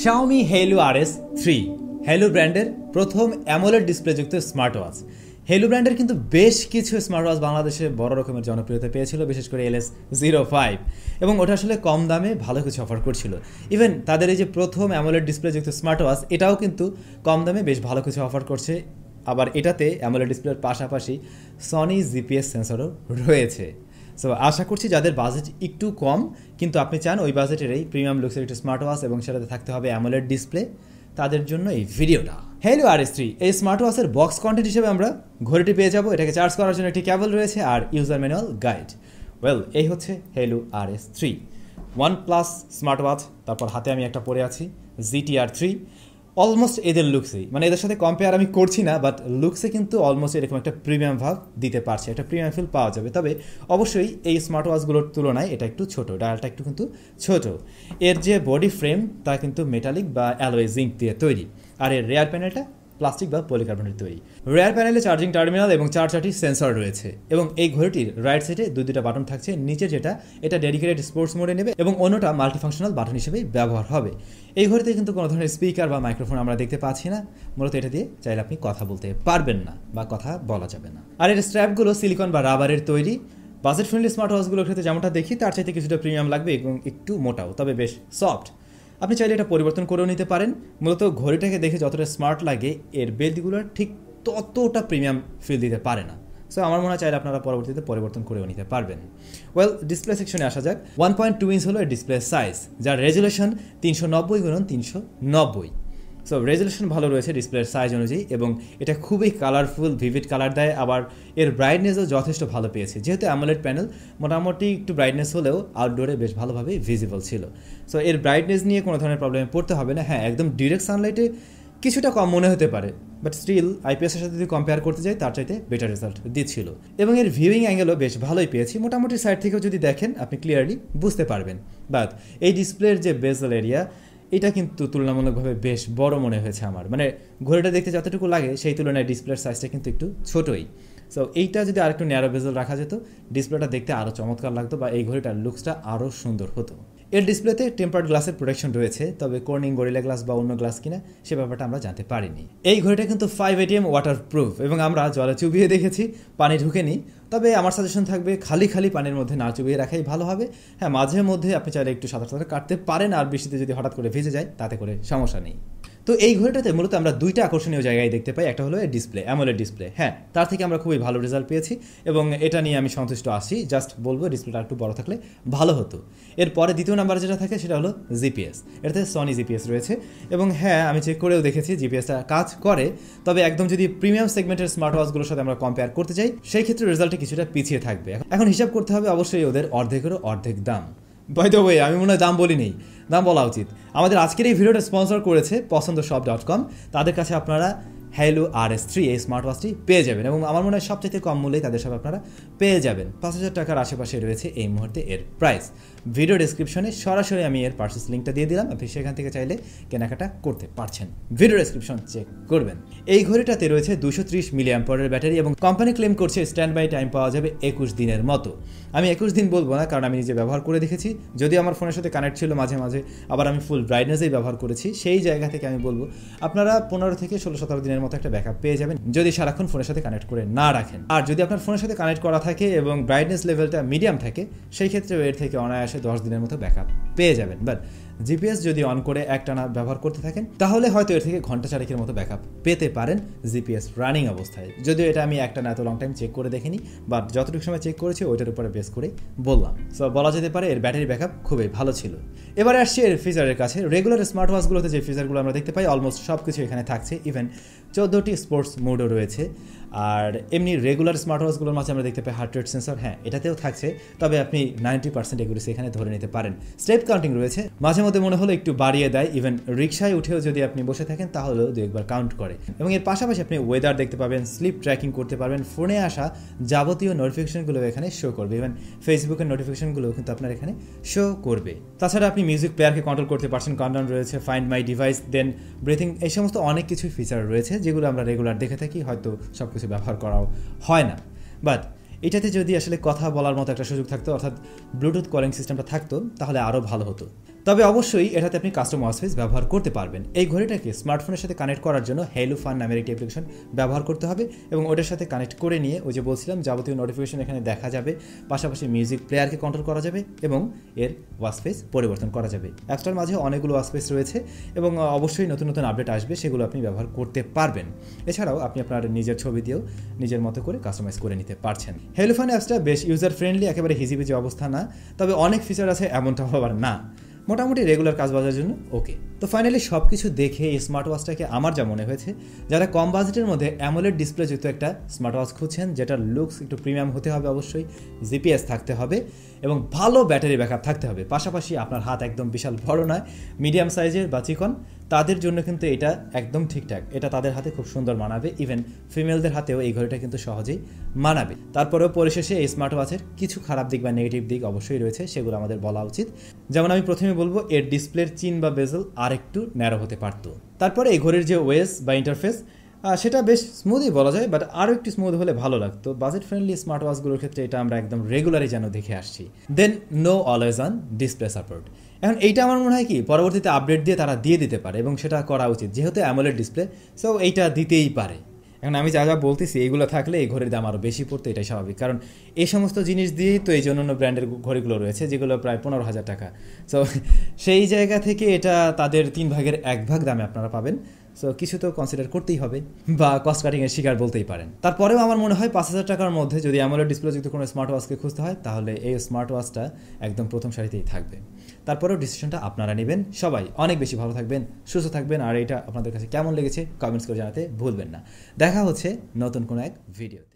Xiaomi Haylou R S three Haylou ব্র্যান্ডের প্রথম AMOLED ডিসপ্লেযুক্ত স্মার্ট ওয়াচ হেলু ব্র্যান্ডের কিন্তু বেশ কিছু স্মার্ট ওয়াচ বাংলাদেশে বড় রকমের জনপ্রিয়তা পেয়েছিল বিশেষ করে এল এস জিরো ফাইভ এবং ওটা আসলে কম দামে ভালো কিছু অফার করছিল ইভেন তাদের এই যে প্রথম অ্যামোলেড ডিসপ্লেযুক্ত স্মার্ট ওয়াচ এটাও কিন্তু কম দামে বেশ ভালো কিছু অফার করছে আবার এটাতে অ্যামোলেড ডিসপ্লের পাশাপাশি সনি জিপিএস সেন্সরও রয়েছে সো আশা করছি যাদের বাজেট একটু কম কিন্তু আপনি চান ওই বাজেটের এই প্রিমিয়াম লুকসের একটি স্মার্ট ওয়াচ এবং সেটাতে থাকতে হবে অ্যামোলেড ডিসপ্লে তাদের জন্য এই ভিডিওটা হ্যালো আর এস থ্রি এই স্মার্ট ওয়াচের বক্স কন্টেন্ট হিসেবে আমরা ঘড়িটি পেয়ে যাব এটাকে চার্জ করার জন্য একটি ক্যাবল রয়েছে আর ইউজার ম্যানুয়াল গাইড ওয়েল এই হচ্ছে Haylou R S three one plus smart watch তারপর হাতে আমি একটা পরে আছি জিটিআর থ্রি অলমোস্ট এদের লুকসেই মানে এদের সাথে কম্পেয়ার আমি করছি না বাট লুকসে কিন্তু অলমোস্ট এরকম একটা প্রিমিয়াম ভাব দিতে পারছে একটা প্রিমিয়াম ফিল পাওয়া যাবে তবে অবশ্যই এই স্মার্ট ওয়াচগুলোর তুলনায় এটা একটু ছোট ডায়ালটা একটু কিন্তু ছোট এর যে বডি ফ্রেম তা কিন্তু মেটালিক বা অ্যালোয়ে জিঙ্ক দিয়ে তৈরি আর এর রেয়ার প্যানেলটা প্লাস্টিক বা পলিকার্বনের তৈরি রেয়ার প্যানেলে চার্জিং টার্মিনাল এবং চার চারটি সেন্সর রয়েছে এবং এই ঘড়িটির রাইট সাইডে দুই দুটা বাটন থাকছে নিচে যেটা এটা ডেডিকেটেড স্পোর্টস মোডে নেবে এবং অন্যটা মাল্টিফাংশনাল বাটন হিসেবে ব্যবহার হবে এই ঘড়িতে কিন্তু কোনো ধরনের স্পিকার বা মাইক্রোফোন আমরা দেখতে পাচ্ছি না মূলত এটা দিয়ে চাইলে আপনি কথা বলতে পারবেন না বা কথা বলা যাবে না আর এর স্ট্র্যাপগুলো সিলিকন বা রাবারের তৈরি বাজেট ফ্রেন্ডলি স্মার্ট ওয়াচগুলোর ক্ষেত্রে যেমনটা দেখি তার চাইতে কিছুটা প্রিমিয়াম লাগবে এবং একটু মোটাও তবে বেশ সফট আপনি চাইলে এটা পরিবর্তন করেও নিতে পারেন মূলত ঘড়িটাকে দেখে যতটা স্মার্ট লাগে এর বেল্টগুলো ঠিক ততটা প্রিমিয়াম ফিল দিতে পারে না সো আমার মনে হয় চাইলে আপনারা পরবর্তীতে পরিবর্তন করেও নিতে পারবেন ওয়েল ডিসপ্লে সেকশনে আসা যাক ওয়ান পয়েন্ট টু ইঞ্চ হলো ডিসপ্লে সাইজ যার রেজুলেশন তিনশো নব্বই গুণন তিনশো নব্বই সো রেজলিউশন ভালো রয়েছে ডিসপ্লের সাইজ অনুযায়ী এবং এটা খুবই কালারফুল ভিভিড কালার দেয় আবার এর ব্রাইটনেসও যথেষ্ট ভালো পেয়েছে যেহেতু অ্যামোলেড প্যানেল মোটামুটি একটু ব্রাইটনেস হলেও আউটডোরে বেশ ভালোভাবেই ভিজিবল ছিল সো এর ব্রাইটনেস নিয়ে কোনো ধরনের প্রবলেমে পড়তে হবে না হ্যাঁ একদম ডিরেক্ট সানলাইটে কিছুটা কম মনে হতে পারে বাট স্টিল আইপিএসের সাথে যদি কম্পেয়ার করতে যাই তার চাইতে বেটার রেজাল্ট দিচ্ছিল এবং এর ভিউইং অ্যাঙ্গেলও বেশ ভালোই পেয়েছি মোটামুটি সাইড থেকেও যদি দেখেন আপনি ক্লিয়ারলি বুঝতে পারবেন বাট এই ডিসপ্লের যে বেজাল এরিয়া এটা কিন্তু তুলনামূলকভাবে বেশ বড় মনে হয়েছে আমার মানে ঘড়িটা দেখতে যতটুকু লাগে সেই তুলনায় ডিসপ্লের সাইজটা কিন্তু একটু ছোটোই সো এইটা যদি আরেকটু ন্যারো বেজল রাখা যেত ডিসপ্লেটা দেখতে আরও চমৎকার লাগতো বা এই ঘড়িটার লুকসটা আরও সুন্দর হতো এর ডিসপ্লেতে টেম্পার্ড গ্লাসের প্রোটেকশন রয়েছে তবে কোর্নিং গরিলা গ্লাস বা অন্য গ্লাস কিনা সে ব্যাপারটা আমরা জানতে পারিনি এই ঘড়িটা কিন্তু ফাইভ এটিএম ওয়াটার প্রুফ এবং আমরা জলে চুবিয়ে দেখেছি পানি ঢুকেনি তবে আমার সাজেশন থাকবে খালি খালি পানির মধ্যে না চুবিয়ে রাখাই ভালো হবে হ্যাঁ মাঝে মধ্যে আপনি চাইলে একটু সাঁতার সাঁতার কাটতে পারেন আর বৃষ্টিতে যদি হঠাৎ করে ভিজে যায় তাতে করে সমস্যা নেই তো এই ঘড়িটাতে মূলত আমরা দুইটা আকর্ষণীয় জায়গায় দেখতে পাই একটা হলো ডিসপ্লে অ্যামোলেড ডিসপ্লে হ্যাঁ তার থেকে আমরা খুবই ভালো রেজাল্ট পেয়েছি এবং এটা নিয়ে আমি সন্তুষ্ট আসি জাস্ট বলবো ডিসপ্লেটা একটু বড় থাকলে ভালো হতো এরপরে দ্বিতীয় নাম্বার যেটা থাকে সেটা হলো জিপিএস এটাতে সনি জিপিএস রয়েছে এবং হ্যাঁ আমি চেক করেও দেখেছি জিপিএসটা কাজ করে তবে একদম যদি প্রিমিয়াম সেগমেন্টের স্মার্ট ওয়াচগুলোর সাথে আমরা কম্পেয়ার করতে চাই সেই ক্ষেত্রে রেজাল্টে কিছুটা পিছিয়ে থাকবে এখন হিসাব করতে হবে অবশ্যই ওদের অর্ধেকেরও অর্ধেক দাম বাই ওয়ে আমি মনে হয় দাম বলিনি নাম বলা উচিত আমাদের আজকের এই ভিডিওটা স্পন্সর করেছে পছন্দ শপ ডট কম তাদের কাছে আপনারা হ্যালো আর এস থ্রি এই স্মার্ট ওয়াচটি পেয়ে যাবেন এবং আমার মনে হয় সবথেকে কম মূল্যে তাদের সব আপনারা পেয়ে যাবেন পাঁচ হাজার টাকার আশেপাশে রয়েছে এই মুহূর্তে এর প্রাইস ভিডিও ডিসক্রিপশনে সরাসরি আমি এর পার্সেস লিঙ্কটা দিয়ে দিলাম আপনি সেখান থেকে চাইলে কেনাকাটা করতে পারছেন ভিডিও ডিসক্রিপশন চেক করবেন এই ঘড়িটাতে রয়েছে দুশো ত্রিশ মিলিয়াম্পরের ব্যাটারি এবং কোম্পানি ক্লেম করছে স্ট্যান্ড বাই টাইম পাওয়া যাবে একুশ দিনের মতো আমি একুশ দিন বলবো না কারণ আমি নিজে ব্যবহার করে দেখেছি যদি আমার ফোনের সাথে কানেক্ট ছিল মাঝে মাঝে আবার আমি ফুল ব্রাইটনেসেই ব্যবহার করেছি সেই জায়গা থেকে আমি বলবো আপনারা পনেরো থেকে ষোলো সতেরো দিনের মতো একটা ব্যাকআপ পেয়ে যাবেন যদি সারাক্ষণ ফোনের সাথে কানেক্ট করে না রাখেন আর যদি আপনার ফোনের সাথে কানেক্ট করা থাকে এবং ব্রাইটনেস লেভেলটা মিডিয়াম থাকে সেই ক্ষেত্রে এর থেকে অনায়াসে দশ দিনের মতো ব্যাকআপ পেয়ে যাবেন বাট জিপিএস যদি অন করে একটানা ব্যবহার করতে থাকেন তাহলে হয়তো এর থেকে ঘন্টা চারেকের মতো ব্যাকআপ পেতে পারেন জিপিএস রানিং অবস্থায় যদিও এটা আমি একটানা এত লং টাইম চেক করে দেখিনি বাট যতটুকু সময় চেক করেছি ওইটার উপরে বেস করে বললাম সো বলা যেতে পারে এর ব্যাটারি ব্যাকআপ খুবই ভালো ছিল এবারে আসছি এর ফিচারের কাছে রেগুলার স্মার্ট ওয়াচগুলোতে যে ফিচারগুলো আমরা দেখতে পাই অলমোস্ট সব কিছু এখানে থাকছে ইভেন চোদ্দোটি স্পোর্টস মোডও রয়েছে আর এমনি রেগুলার স্মার্ট ওয়াচগুলোর মাঝে আমরা দেখতে পাই হার্ট রেট সেন্সর হ্যাঁ এটাতেও থাকছে তবে আপনি নাইনটি পার্সেন্ট এগুলো এখানে ধরে নিতে পারেন স্টেপ কাউন্টিং রয়েছে মাঝে মধ্যে মনে হলো একটু বাড়িয়ে দেয় ইভেন রিক্সায় উঠেও যদি আপনি বসে থাকেন তাহলেও দু একবার কাউন্ট করে এবং এর পাশাপাশি আপনি ওয়েদার দেখতে পাবেন স্লিপ ট্র্যাকিং করতে পারবেন ফোনে আসা যাবতীয় নোটিফিকেশনগুলো এখানে শো করবে ইভেন ফেসবুকের নোটিফিকেশনগুলো কিন্তু আপনার এখানে শো করবে তাছাড়া আপনি মিউজিক প্লেয়ারকে কন্ট্রোল করতে পারছেন কন্ট্রোল রয়েছে find my device then breathing এই সমস্ত অনেক কিছু ফিচার রয়েছে যেগুলো আমরা রেগুলার দেখে থাকি হয়তো সব কিছু কিছু ব্যবহার করাও হয় না বাট এটাতে যদি আসলে কথা বলার মতো একটা সুযোগ থাকতো অর্থাৎ ব্লুটুথ কলিং সিস্টেমটা থাকতো তাহলে আরও ভালো হতো তবে অবশ্যই এটাতে আপনি কাস্টম ব্যবহার করতে পারবেন এই ঘড়িটাকে স্মার্টফোনের সাথে কানেক্ট করার জন্য হ্যালো ফান নামের একটি অ্যাপ্লিকেশন ব্যবহার করতে হবে এবং ওটার সাথে কানেক্ট করে নিয়ে ওই যে বলছিলাম যাবতীয় নোটিফিকেশন এখানে দেখা যাবে পাশাপাশি মিউজিক প্লেয়ারকে কন্ট্রোল করা যাবে এবং এর ওয়ার্সপেস পরিবর্তন করা যাবে অ্যাপসটার মাঝে অনেকগুলো ওয়ার্সপেস রয়েছে এবং অবশ্যই নতুন নতুন আপডেট আসবে সেগুলো আপনি ব্যবহার করতে পারবেন এছাড়াও আপনি আপনার নিজের ছবি দিয়েও নিজের মতো করে কাস্টমাইজ করে নিতে পারছেন হেলোফান অ্যাপসটা বেশ ইউজার ফ্রেন্ডলি একেবারে হিজিবিজি অবস্থা না তবে অনেক ফিচার আছে এমনটা হবার না মোটামুটি রেগুলার কাজ বাজার জন্য ওকে তো ফাইনালি সব কিছু দেখে এই স্মার্ট ওয়াচটাকে আমার যা মনে হয়েছে যারা কম বাজেটের মধ্যে অ্যামোলেড ডিসপ্লেযুক্ত একটা স্মার্ট ওয়াচ খুঁজছেন যেটার লুকস একটু প্রিমিয়াম হতে হবে অবশ্যই জিপিএস থাকতে হবে এবং ভালো ব্যাটারি ব্যাকআপ থাকতে হবে পাশাপাশি আপনার হাত একদম বিশাল বড় নয় মিডিয়াম সাইজের বা চিকন তাদের জন্য কিন্তু এটা একদম ঠিকঠাক এটা তাদের হাতে খুব সুন্দর মানাবে ইভেন ফিমেলদের হাতেও এই ঘড়িটা কিন্তু সহজেই মানাবে তারপরেও পরিশেষে এই স্মার্ট ওয়াচের কিছু খারাপ দিক বা নেগেটিভ দিক অবশ্যই রয়েছে সেগুলো আমাদের বলা উচিত যেমন আমি প্রথমে বলবো এর ডিসপ্লের চিন বা আর আরেকটু ন্যারো হতে পারত তারপরে এই ঘড়ির যে ওয়েস বা ইন্টারফেস সেটা বেশ স্মুথই বলা যায় বাট আরও একটু স্মুথ হলে ভালো লাগতো বাজেট ফ্রেন্ডলি স্মার্ট ওয়াচগুলোর ক্ষেত্রে এটা আমরা একদম রেগুলারই যেন দেখে আসছি then no always on display support এখন এইটা আমার মনে হয় কি পরবর্তীতে আপডেট দিয়ে তারা দিয়ে দিতে পারে এবং সেটা করা উচিত যেহেতু অ্যামোলেড ডিসপ্লে সো এইটা দিতেই পারে এখন আমি যা যা বলতেছি এইগুলো থাকলে এই ঘড়ির দাম আরও বেশি পড়তো এটাই স্বাভাবিক কারণ এই সমস্ত জিনিস দিয়েই তো এই জন্য ব্র্যান্ডের ঘড়িগুলো রয়েছে যেগুলো প্রায় পনেরো হাজার টাকা সো সেই জায়গা থেকে এটা তাদের তিন ভাগের এক ভাগ দামে আপনারা পাবেন সো কিছু তো কনসিডার করতেই হবে বা কস্ট কাটিংয়ের শিকার বলতেই পারেন তারপরেও আমার মনে হয় পাঁচ হাজার টাকার মধ্যে যদি অ্যামোলেড ডিসপ্লেযুক্ত কোনো স্মার্ট ওয়াচকে খুঁজতে হয় তাহলে এই স্মার্ট ওয়াচটা একদম প্রথম সারিতেই থাকবে তারপরেও ডিসিশনটা আপনারা নেবেন সবাই অনেক বেশি ভালো থাকবেন সুস্থ থাকবেন আর এটা আপনাদের কাছে কেমন লেগেছে কমেন্টস করে জানাতে ভুলবেন না দেখা হচ্ছে নতুন কোনো এক ভিডিও